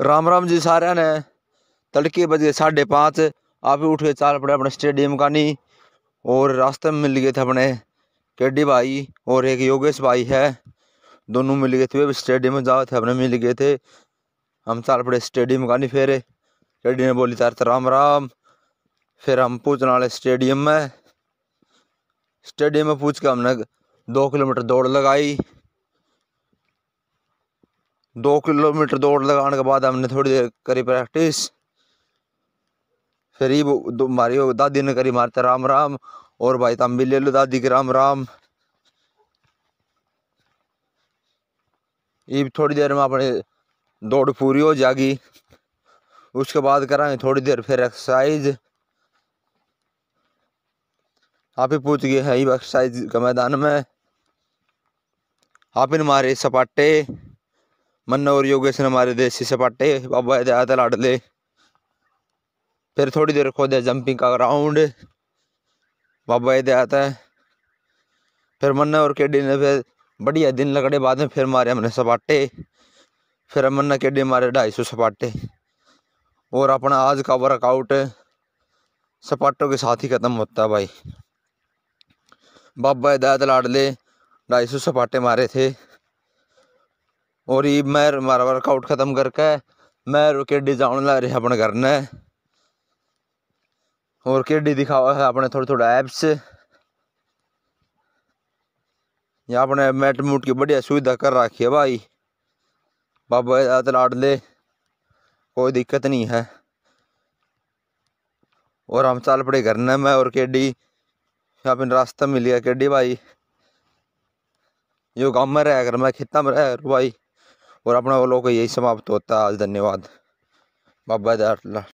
राम राम जी सारे ने तड़के बज गए साढ़े पाँच आप उठ गए चाल पड़े अपने स्टेडियम का नहीं और रास्ते में मिल गए थे अपने केडी भाई और एक योगेश भाई है दोनों मिल गए थे स्टेडियम में जाओ थे अपने मिल गए थे हम चाल पड़े स्टेडियम का नहीं फेरे केडी ने बोली तार राम राम फिर हम पूछने वाले स्टेडियम में स्टेडियम में पूछ के हमने दो किलोमीटर दौड़ लगाई दो किलोमीटर दौड़ लगाने के बाद हमने थोड़ी देर करी प्रैक्टिस फिर ही मारी दादी ने करी मारते राम राम और भाई तम तो भी ले लो दादी के राम राम ये थोड़ी देर में अपने दौड़ पूरी हो जाएगी उसके बाद कराएंगे थोड़ी देर फिर एक्सरसाइज आप ही पूछ गए हैं एक्सरसाइज का मैदान में आप ही मारे सपाटे मन्ना और योगेश ने मारे देसी सपाटे बाबा दया लाड ले फिर थोड़ी देर खोदे जंपिंग का ग्राउंड बाबा दे आता है फिर मन्ना और केडी ने फिर बढ़िया दिन लगड़े बाद में फिर मारे हमने सपाटे फिर मन्ना केडी मारे ढाई सौ सपाटे और अपना आज का वर्कआउट सपाटों के साथ ही ख़त्म होता है भाई बाबा दया लाड़ ले ढाई सौ सपाटे मारे थे और ये मैं मारा वर्कआउट ख़त्म करके मैं रुके डिजाउन ला रहा अपने करना है और केडी दिखाओ है अपने थोड़े थोड़ा ऐप्स या अपने मैट मूट की बढ़िया सुविधा कर रखी है भाई बाबा तलाट ले कोई दिक्कत नहीं है और हम चल पड़े करने मैं और केडी यहाँ पे रास्ता मिल गया केडी भाई जो गाँव में रह कर मैं खेता में रह भाई और अपना लोग यही समाप्त होता है आज धन्यवाद बाबा दार